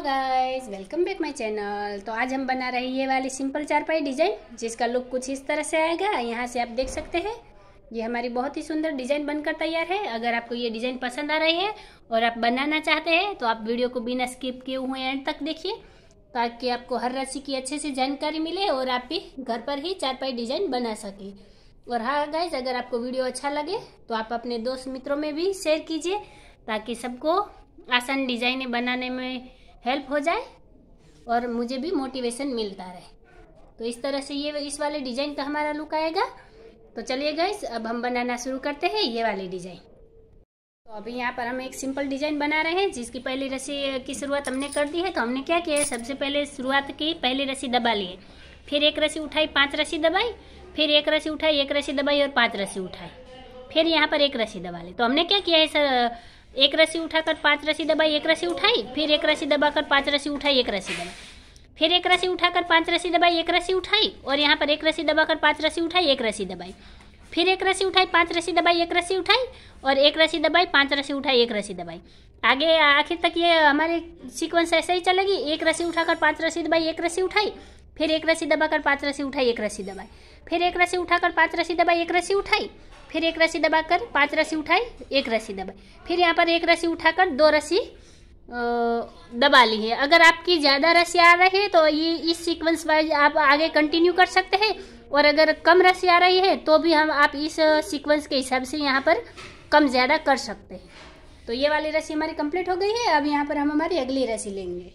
hello guys welcome back my channel तो आज हम बना रहे ये वाली सिंपल चारपाई डिजाइन जिसका लुक कुछ इस तरह से आएगा यहाँ से आप देख सकते हैं ये हमारी बहुत ही सुंदर डिजाइन बनकर तैयार है अगर आपको ये डिजाइन पसंद आ रही है और आप बनाना चाहते हैं तो आप वीडियो को बिना स्किप किए हुए एंड तक देखिए ताकि आपको हर राशि की अच्छे से जानकारी मिले और आप भी घर पर ही चारपाई डिजाइन बना सके और हाँ गाइज अगर आपको वीडियो अच्छा लगे तो आप अपने दोस्त मित्रों में भी शेयर कीजिए ताकि सबको आसान डिजाइने बनाने में हेल्प हो जाए और मुझे भी मोटिवेशन मिलता रहे तो इस तरह से ये इस वाले डिजाइन का हमारा लुक आएगा तो चलिए गई अब हम बनाना शुरू करते हैं ये वाली डिजाइन तो अभी यहाँ पर हम एक सिंपल डिजाइन बना रहे हैं जिसकी पहली रस्सी की शुरुआत हमने कर दी है तो हमने क्या किया है सबसे पहले शुरुआत की पहली रस्सी दबा ली फिर एक रस्सी उठाई पांच रस्सी दबाई फिर एक रस्सी उठाई एक रस्सी दबाई और पांच रस्सी उठाई फिर यहाँ पर एक रस्सी दबा ली तो हमने क्या किया है सर एक रस्सी उठाकर पांच रस्सी दबाई एक रस्सी उठाई फिर एक रस्सी दबाकर पांच रस्सी उठाई एक रस्सी दबाई फिर एक रस्सी उठाकर पांच रस्सी दबाई एक रस्सी उठाई और यहाँ पर एक रस्सी दबाकर पांच रस्सी उठाई एक रस्सी दबाई फिर एक रस्सी उठाई पांच रस्सी दबाई एक रस्सी उठाई और एक रस्सी दबाई पांच रस्सी उठाई एक रस्सी दबाई आगे आखिर तक ये हमारी सीक्वेंस ऐसे ही चलेगी एक रस्सी उठाकर पांच रस्सी दबाई एक रस्सी उठाई फिर एक रस्सी दबाकर पांच रस्सी उठाई एक रस्सी दबाई फिर एक रस्सी उठाकर पांच रस्सी दबाई एक रस्सी उठाई फिर एक रस्सी दबाकर पांच रस्सी उठाई एक रस्सी दबाई फिर यहाँ पर एक रस्सी उठाकर दो रस्सी दबा ली है अगर आपकी ज़्यादा रस्सी आ रही है तो ये इस सीक्वेंस वाइज आप आगे कंटिन्यू कर सकते हैं और अगर कम रस्सी आ रही है तो भी हम आप इस सीक्वेंस के हिसाब से यहाँ पर कम ज़्यादा कर सकते हैं तो ये वाली रस्सी हमारी कंप्लीट हो गई है अब यहाँ पर हम हमारी अगली रस्सी लेंगे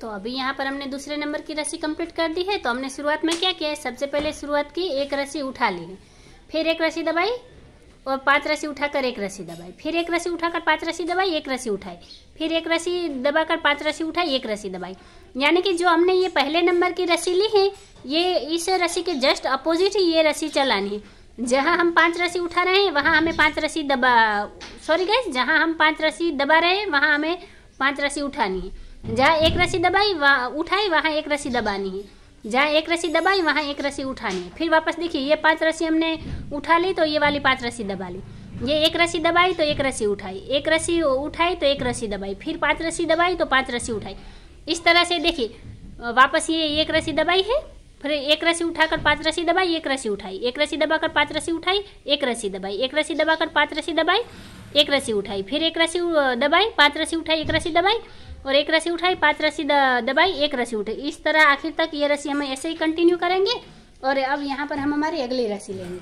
तो अभी यहाँ पर हमने दूसरे नंबर की रस्सी कंप्लीट कर दी है तो हमने शुरुआत में क्या किया है सबसे पहले शुरुआत की एक रस्सी उठा ली है फिर एक रस्सी दबाई और पांच रस्सी उठाकर एक रस्सी दबाई फिर एक रस्सी उठाकर पांच रस्सी दबाई एक रस्सी उठाई फिर एक रस्सी दबाकर पांच रस्सी उठाई एक रस्सी दबाई यानी कि जो हमने ये पहले नंबर की रस्सी ली है ये इस रस्सी के जस्ट अपोजिट ही ये रस्सी चलानी है जहाँ हम पांच रस्सी उठा रहे हैं वहाँ हमें पांच रस्सी दबा सॉरी गैस जहाँ हम पांच रस्सी दबा रहे हैं वहाँ हमें पांच रस्सी उठानी है जहाँ एक रस्सी दबाई वहाँ उठाई वहाँ एक रस्सी दबानी है जहाँ एक रस्सी दबाई वहाँ एक रस्सी उठानी फिर वापस देखिए ये पांच रस्सी हमने उठा ली तो ये वाली पांच रस्सी दबा ली ये एक रस्सी दबाई तो एक रस्सी उठाई एक रस्सी उठाई तो एक रस्सी दबाई फिर पांच रस्सी दबाई तो पांच रस्सी उठाई इस तरह से देखिए वापस ये एक रस्सी दबाई है फिर एक रस्सी उठाकर पांच रस्सी दबाई एक रस्सी उठाई एक रस्सी दबाकर पांच रस्सी उठाई एक रस्सी दबाई एक रस्सी दबाकर पांच रस्सी दबाई एक रस्सी उठाई फिर एक रस्सी दबाई पांच रस्सी उठाई एक रस्सी दबाई और एक रस्सी उठाई पांच रस्सी दबाई एक रस्सी उठाई इस तरह आखिर तक ये रस्सी हमें ऐसे ही कंटिन्यू करेंगे और अब यहाँ पर हम हमारी अगली रस्सी लेंगे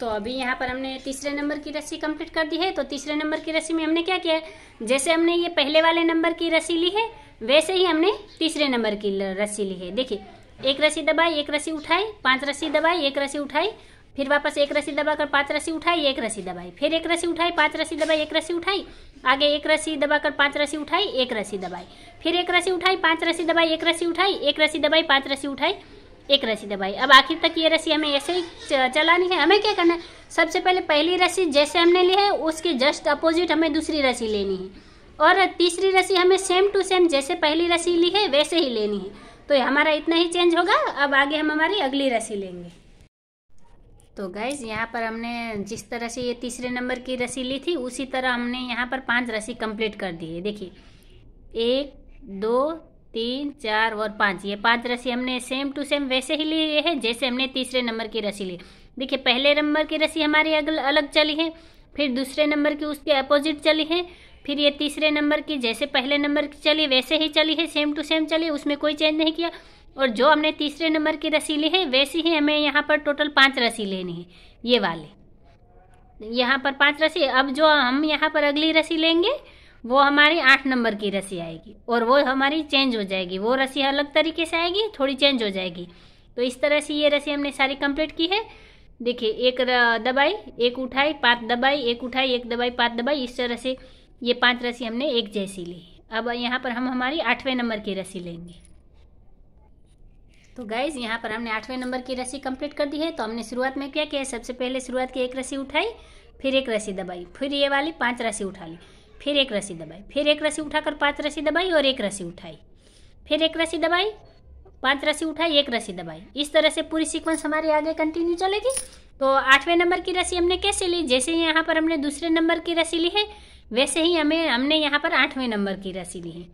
तो अभी यहाँ पर हमने तीसरे नंबर की रस्सी कंप्लीट कर दी है तो तीसरे नंबर की रस्सी में हमने क्या किया है जैसे हमने ये पहले वाले नंबर की रस्सी ली है वैसे ही हमने तीसरे नंबर की रस्सी ली है देखिए एक रस्सी दबाई एक रस्सी उठाई पांच रस्सी दबाई एक रस्सी उठाई फिर वापस एक रस्सी दबाकर पाँच रस्सी उठाई एक रस्सी दबाई फिर एक रस्सी उठाई पाँच रस्सी दबाई एक रस्सी उठाई आगे एक रस्सी दबाकर पाँच रस्सी उठाई एक रस्सी दबाई फिर एक रस्सी उठाई पाँच रस्सी दबाई एक रस्सी उठाई एक रस्सी दबाई पाँच रस्सी उठाई एक रस्सी दबाई अब आखिर तक ये रस्सी हमें ऐसे ही चलानी है हमें क्या करना है सबसे पहले पहली रस्सी जैसे हमने ली है उसके जस्ट अपोजिट हमें दूसरी रस्सी लेनी है और तीसरी रस्सी हमें सेम टू सेम जैसे पहली रस्सी ली है वैसे ही लेनी है तो हमारा इतना ही चेंज होगा अब आगे हम हमारी अगली रस्सी लेंगे तो गाइज यहाँ पर हमने जिस तरह से ये तीसरे नंबर की रस्सी ली थी उसी तरह हमने यहाँ पर पांच रस्सी कंप्लीट कर दी है देखिए एक दो तीन चार और पाँच ये पांच रस्सी हमने सेम टू सेम वैसे ही ली है जैसे हमने तीसरे नंबर की रस्सी ली देखिए पहले नंबर की रस्सी हमारी अगल अलग चली है फिर दूसरे नंबर की उसके अपोजिट चली है फिर ये तीसरे नंबर की जैसे पहले नंबर की चली वैसे ही चली है सेम टू सेम चली उसमें कोई चेंज नहीं किया और जो हमने तीसरे नंबर की रस्सी ली है वैसी ही हमें यहाँ पर टोटल पाँच रस्सी लेनी है ये वाले यहाँ पर पाँच रस्सी अब जो हम यहाँ पर अगली रस्सी लेंगे वो हमारी आठ नंबर की रस्सी आएगी और वो हमारी चेंज हो जाएगी वो रस्सी अलग तरीके से आएगी थोड़ी चेंज हो जाएगी तो इस तरह से ये रस्सी हमने सारी कंप्लीट की है देखिए एक दबाई एक उठाई पाँच दबाई एक उठाई एक दबाई पाँच दबाई इस तरह से ये पांच रस्सी हमने एक जैसी ली अब यहाँ पर हम हमारी आठवें नंबर की रस्सी लेंगे तो गाइज यहाँ पर हमने आठवें नंबर की रस्सी कंप्लीट कर दी है तो हमने शुरुआत में क्या किया सबसे पहले शुरुआत की एक रस्सी उठाई फिर एक रस्सी दबाई फिर ये वाली पांच रस्सी उठा ली फिर एक रस्सी दबाई फिर एक रस्सी उठाकर पांच रस्सी दबाई और एक रस्सी उठाई फिर एक रस्सी दबाई पांच रस्सी उठाई एक रस्सी दबाई इस तरह से पूरी सीक्वेंस हमारी आगे कंटिन्यू चलेगी तो आठवें नंबर की रस्सी हमने कैसे ली जैसे यहाँ पर हमने दूसरे नंबर की रस्सी ली है वैसे ही हमें हमने यहाँ पर आठवें नंबर की रस्सी ली है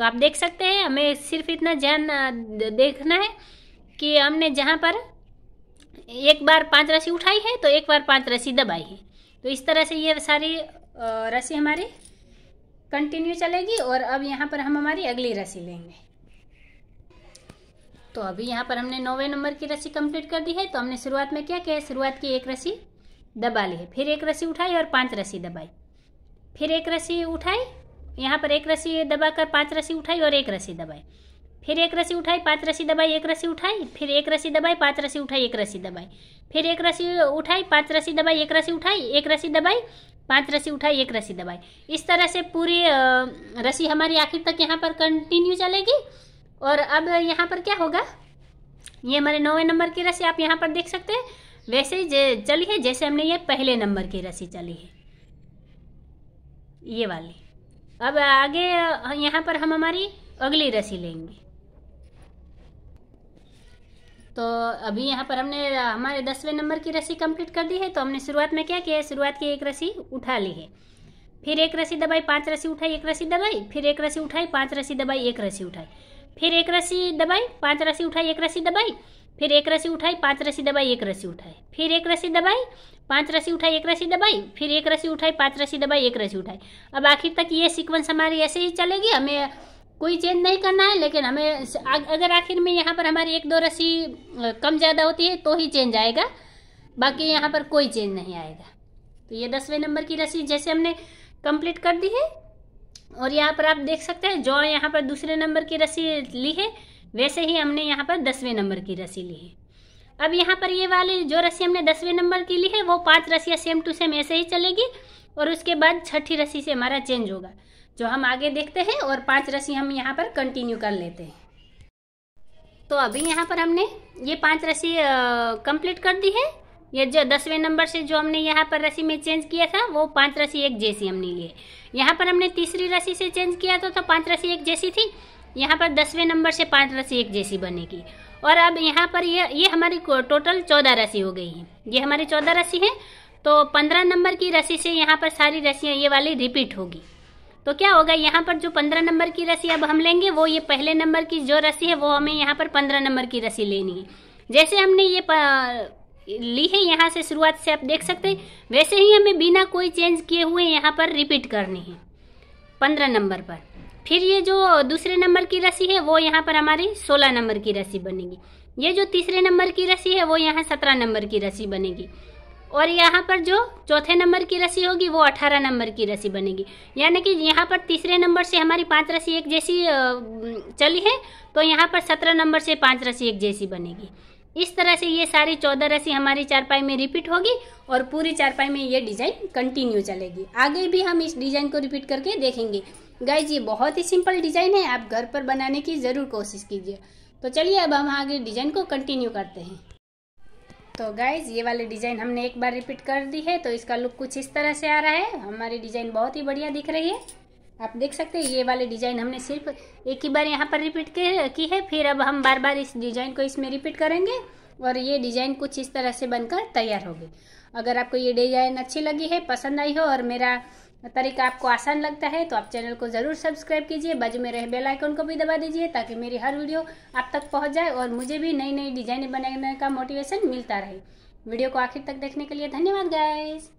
तो आप देख सकते हैं हमें सिर्फ इतना ध्यान देखना है कि हमने जहाँ पर एक बार पांच रस्सी उठाई है तो एक बार पांच रस्सी दबाई है तो इस तरह से ये सारी रस्सी हमारी कंटिन्यू चलेगी और अब यहाँ पर हम हमारी अगली रस्सी लेंगे तो अभी यहाँ पर हमने नौवे नंबर की रस्सी कंप्लीट कर दी है तो हमने शुरुआत में क्या किया है शुरुआत की एक रस्सी दबा ली है फिर एक रस्सी उठाई और पांच रस्सी दबाई फिर एक रस्सी उठाई यहाँ पर एक रस्सी दबाकर पांच रस्सी उठाई और एक रस्सी दबाई फिर एक रस्सी उठाई पांच रस्सी दबाई एक रस्सी उठाई फिर एक रस्सी दबाई पांच रस्सी उठाई एक रस्सी दबाई फिर एक रस्सी उठाई पांच रस्सी दबाई एक रस्सी उठाई एक रस्सी दबाई पांच रस्सी उठाई एक रस्सी दबाई इस तरह से पूरी रस्सी हमारी आखिर तक यहाँ पर कंटिन्यू चलेगी और अब यहाँ पर क्या होगा ये हमारे नौवे नंबर की रस्सी आप यहाँ पर देख सकते हैं वैसे ही चली है जैसे हमने ये पहले नंबर की रस्सी चली है ये वाली अब आगे यहाँ पर हम हमारी अगली रस्सी लेंगे तो अभी यहाँ पर हमने हमारे दसवें नंबर की रस्सी कंप्लीट कर दी है तो हमने शुरुआत में क्या किया शुरुआत की एक रस्सी उठा ली है फिर एक रस्सी दबाई पांच रस्सी उठाई एक रस्सी दबाई फिर एक रस्सी उठाई पांच रस्सी दबाई एक रस्सी उठाई फिर एक रस्सी दबाई पांच रस्सी उठाई एक रस्सी दबाई फिर एक रस्सी उठाई पांच रस्सी दबाई एक रस्सी उठाई फिर एक रस्सी दबाई पांच रस्सी उठाई एक रस्सी दबाई फिर एक रस्सी उठाई पांच रस्सी दबाई एक रस्सी उठाई अब आखिर तक ये सीक्वेंस हमारी ऐसे ही चलेगी हमें कोई चेंज नहीं करना है लेकिन हमें अगर आखिर में यहाँ पर हमारी एक दो रस्सी कम ज़्यादा होती है तो ही चेंज आएगा बाकी यहाँ पर कोई चेंज नहीं आएगा तो ये दसवें नंबर की रस्सी जैसे हमने कंप्लीट कर दी है और यहाँ पर आप देख सकते हैं जो यहाँ पर दूसरे नंबर की रस्सी ली है वैसे ही हमने यहाँ पर दसवें नंबर की रस्सी ली है अब यहाँ पर ये वाली जो रस्सी हमने दसवें नंबर की ली है वो पांच रस्सियाँ सेम टू सेम ऐसे ही चलेगी और उसके बाद छठी रस्सी से हमारा चेंज होगा जो हम आगे देखते हैं और पांच रस्सी हम यहाँ पर कंटिन्यू कर लेते हैं तो अभी यहाँ पर हमने ये पांच रस्सी कंप्लीट कर दी है ये जो दसवें नंबर से जो हमने यहाँ पर रस्सी में चेंज किया था वो पांच रस्सी एक जैसी हमने ली है यहाँ पर हमने तीसरी रस्सी से चेंज किया था तो पांच रस्सी एक जैसी थी यहाँ पर दसवें नंबर से पाँच राशि एक जैसी बनेगी और अब यहाँ पर ये ये हमारी टोटल चौदह राशि हो गई है ये हमारी चौदह राशि है तो पंद्रह नंबर की राशि से यहाँ पर सारी राशियाँ ये वाली रिपीट होगी तो क्या होगा यहाँ पर जो पंद्रह नंबर की राशि अब हम लेंगे वो ये पहले नंबर की जो राशि है वो हमें यहाँ पर पंद्रह नंबर की राशि लेनी है जैसे हमने ये ली है यहाँ से शुरुआत से आप देख सकते हैं वैसे ही हमें बिना कोई चेंज किए हुए यहाँ पर रिपीट करनी है पंद्रह नंबर पर फिर ये जो दूसरे नंबर की रस्सी है वो यहाँ पर हमारी सोलह नंबर की रस्सी बनेगी ये जो तीसरे नंबर की रस्सी है वो यहाँ सत्रह नंबर की रस्सी बनेगी और यहाँ पर जो चौथे नंबर की रस्सी होगी वो अठारह नंबर की रस्सी बनेगी यानी कि यहाँ पर तीसरे नंबर से हमारी पांच रस्सी एक जैसी चली है तो यहाँ पर सत्रह नंबर से पांच रस्सी एक जैसी बनेगी इस तरह से ये सारी चौदह रस्सी हमारी चारपाई में रिपीट होगी और पूरी चारपाई में ये डिजाइन कंटिन्यू चलेगी आगे भी हम इस डिजाइन को रिपीट करके देखेंगे गाइज ये बहुत ही सिंपल डिज़ाइन है आप घर पर बनाने की ज़रूर कोशिश कीजिए तो चलिए अब हम आगे डिज़ाइन को कंटिन्यू करते हैं तो गाइज ये वाले डिज़ाइन हमने एक बार रिपीट कर दी है तो इसका लुक कुछ इस तरह से आ रहा है हमारी डिज़ाइन बहुत ही बढ़िया दिख रही है आप देख सकते हैं ये वाले डिज़ाइन हमने सिर्फ एक ही बार यहाँ पर रिपीट की है फिर अब हम बार बार इस डिज़ाइन को इसमें रिपीट करेंगे और ये डिज़ाइन कुछ इस तरह से बनकर तैयार होगी अगर आपको ये डिज़ाइन अच्छी लगी है पसंद आई हो और मेरा तरीका आपको आसान लगता है तो आप चैनल को ज़रूर सब्सक्राइब कीजिए बाजू में रहे बेल आइकन को भी दबा दीजिए ताकि मेरी हर वीडियो आप तक पहुंच जाए और मुझे भी नई नई डिजाइनें बनाने का मोटिवेशन मिलता रहे वीडियो को आखिर तक देखने के लिए धन्यवाद गाइज़